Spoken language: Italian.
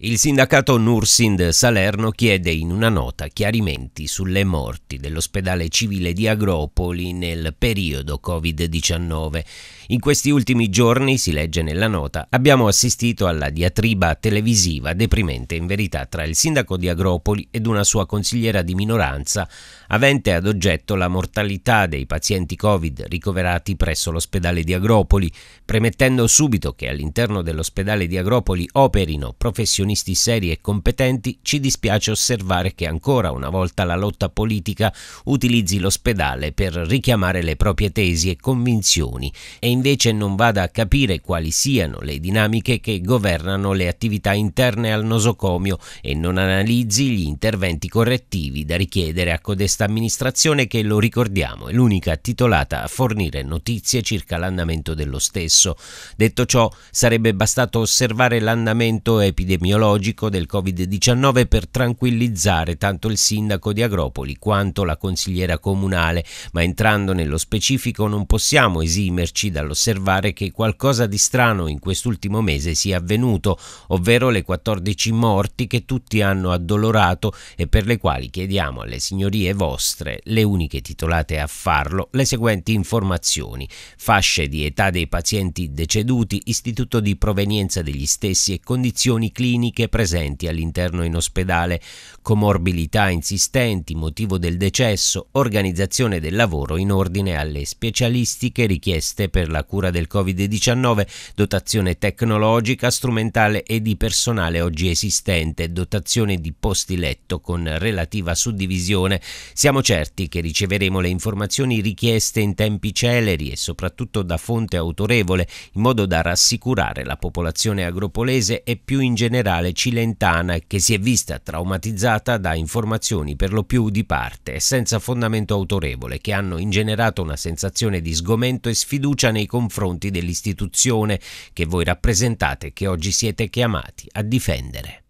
Il sindacato Nursind Salerno chiede in una nota chiarimenti sulle morti dell'ospedale civile di Agropoli nel periodo Covid-19. In questi ultimi giorni, si legge nella nota, abbiamo assistito alla diatriba televisiva deprimente in verità tra il sindaco di Agropoli ed una sua consigliera di minoranza avente ad oggetto la mortalità dei pazienti Covid ricoverati presso l'ospedale di Agropoli, premettendo subito che all'interno dell'ospedale di Agropoli operino professionisti professionisti seri e competenti, ci dispiace osservare che ancora una volta la lotta politica utilizzi l'ospedale per richiamare le proprie tesi e convinzioni e invece non vada a capire quali siano le dinamiche che governano le attività interne al nosocomio e non analizzi gli interventi correttivi da richiedere a codesta amministrazione che, lo ricordiamo, è l'unica titolata a fornire notizie circa l'andamento dello stesso. Detto ciò, sarebbe bastato osservare l'andamento epidemiologico epidemiologico del Covid-19 per tranquillizzare tanto il sindaco di Agropoli quanto la consigliera comunale, ma entrando nello specifico non possiamo esimerci dall'osservare che qualcosa di strano in quest'ultimo mese sia avvenuto, ovvero le 14 morti che tutti hanno addolorato e per le quali chiediamo alle signorie vostre, le uniche titolate a farlo, le seguenti informazioni. Fasce di età dei pazienti deceduti, istituto di provenienza degli stessi e condizioni cliniche cliniche presenti all'interno in ospedale, comorbilità insistenti, motivo del decesso, organizzazione del lavoro in ordine alle specialistiche richieste per la cura del Covid-19, dotazione tecnologica, strumentale e di personale oggi esistente, dotazione di posti letto con relativa suddivisione. Siamo certi che riceveremo le informazioni richieste in tempi celeri e soprattutto da fonte autorevole, in modo da rassicurare la popolazione agropolese e più in generale statale cilentana che si è vista traumatizzata da informazioni per lo più di parte e senza fondamento autorevole che hanno ingenerato una sensazione di sgomento e sfiducia nei confronti dell'istituzione che voi rappresentate e che oggi siete chiamati a difendere.